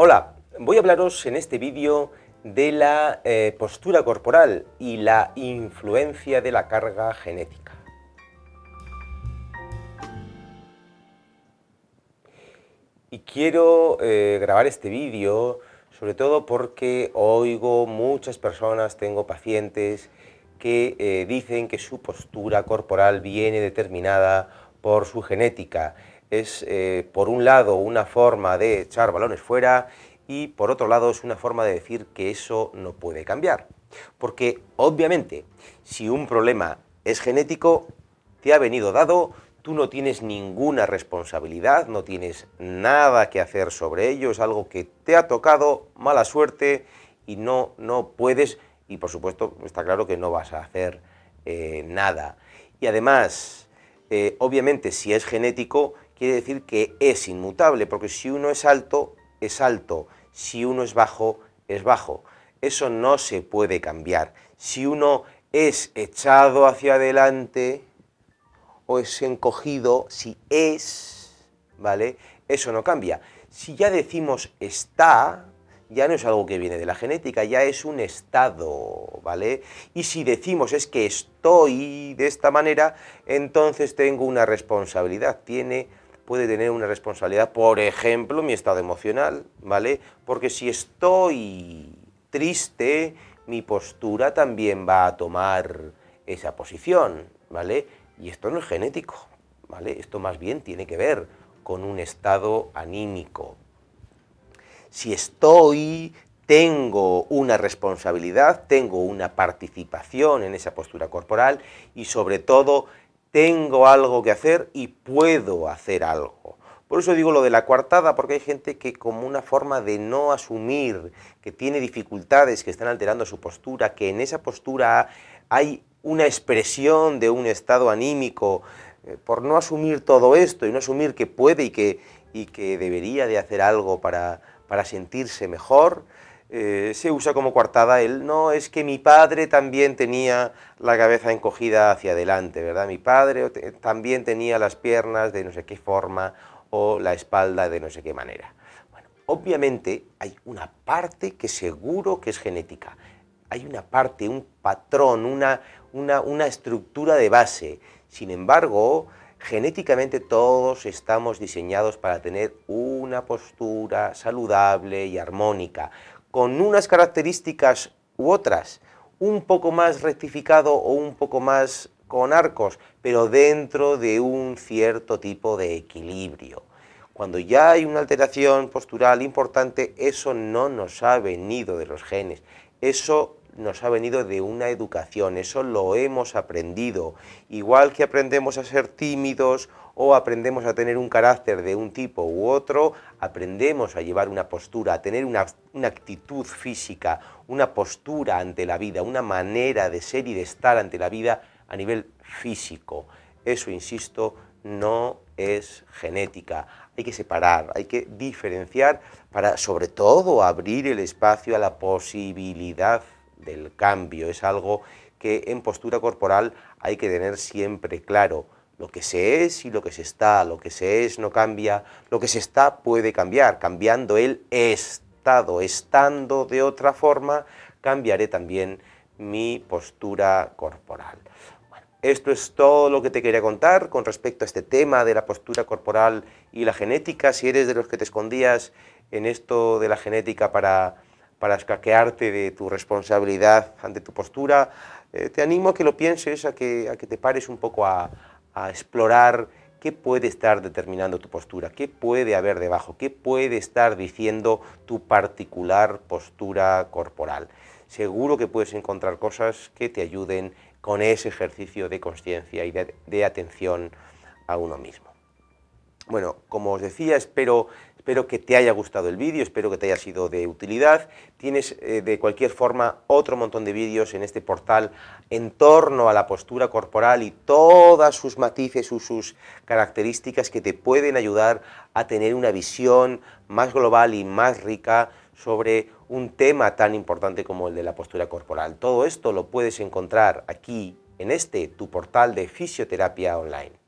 Hola, voy a hablaros en este vídeo de la eh, postura corporal y la influencia de la carga genética. Y quiero eh, grabar este vídeo sobre todo porque oigo muchas personas, tengo pacientes que eh, dicen que su postura corporal viene determinada por su genética es, eh, por un lado, una forma de echar balones fuera y, por otro lado, es una forma de decir que eso no puede cambiar. Porque, obviamente, si un problema es genético, te ha venido dado, tú no tienes ninguna responsabilidad, no tienes nada que hacer sobre ello, es algo que te ha tocado, mala suerte, y no, no puedes, y por supuesto, está claro que no vas a hacer eh, nada. Y además, eh, obviamente, si es genético, quiere decir que es inmutable, porque si uno es alto, es alto, si uno es bajo, es bajo. Eso no se puede cambiar. Si uno es echado hacia adelante o es encogido, si es, ¿vale? Eso no cambia. Si ya decimos está, ya no es algo que viene de la genética, ya es un estado, ¿vale? Y si decimos es que estoy de esta manera, entonces tengo una responsabilidad, tiene puede tener una responsabilidad, por ejemplo, mi estado emocional, ¿vale? Porque si estoy triste, mi postura también va a tomar esa posición, ¿vale? Y esto no es genético, ¿vale? Esto más bien tiene que ver con un estado anímico. Si estoy, tengo una responsabilidad, tengo una participación en esa postura corporal y sobre todo tengo algo que hacer y puedo hacer algo. Por eso digo lo de la coartada, porque hay gente que como una forma de no asumir, que tiene dificultades, que están alterando su postura, que en esa postura hay una expresión de un estado anímico, eh, por no asumir todo esto y no asumir que puede y que, debería de hacer algo para, para sentirse mejor, eh, se usa como coartada él, no, es que mi padre también tenía la cabeza encogida hacia adelante, ¿verdad? Mi padre también tenía las piernas de no sé qué forma o la espalda de no sé qué manera. Bueno, obviamente hay una parte que seguro que es genética, hay una parte, un patrón, una estructura de base. Sin embargo, genéticamente todos estamos diseñados para tener una postura saludable y armónica con unas características u otras, un poco más rectificado o un poco más con arcos, pero dentro de un cierto tipo de equilibrio. Cuando ya hay una alteración postural importante, eso no nos ha venido de los genes. Eso nos ha venido de una educación, eso lo hemos aprendido. Igual que aprendemos a ser tímidos o aprendemos a tener un carácter de un tipo u otro, aprendemos a llevar una postura, a tener una, actitud física, una postura ante la vida, una manera de ser y de estar ante la vida a nivel físico. Eso, insisto, no es genética. Hay que separar, hay que diferenciar para sobre todo abrir el espacio a la posibilidad del cambio, es algo que en postura corporal hay que tener siempre claro. Lo que se es y lo que se está, lo que se es no cambia, lo que se está puede cambiar, cambiando el estado, estando de otra forma, cambiaré también mi postura corporal. esto es todo lo que te quería contar con respecto a este tema de la postura corporal y la genética. Si eres de los que te escondías en esto de la genética para para escaquearte de tu responsabilidad ante tu postura. Eh, te animo a que lo pienses, a que, que te pares un poco a, explorar qué puede estar determinando tu postura, qué puede haber debajo, qué puede estar diciendo tu particular postura corporal. Seguro que puedes encontrar cosas que te ayuden con ese ejercicio de conciencia y de, de atención a uno mismo. Bueno, como os decía, espero Espero que te haya gustado el vídeo, espero que te haya sido de utilidad. Tienes eh, de cualquier forma otro montón de vídeos en este portal en torno a la postura corporal y todas sus matices, sus, sus características que te pueden ayudar a tener una visión más global y más rica sobre un tema tan importante como el de la postura corporal. Todo esto lo puedes encontrar aquí en este, tu portal de fisioterapia online.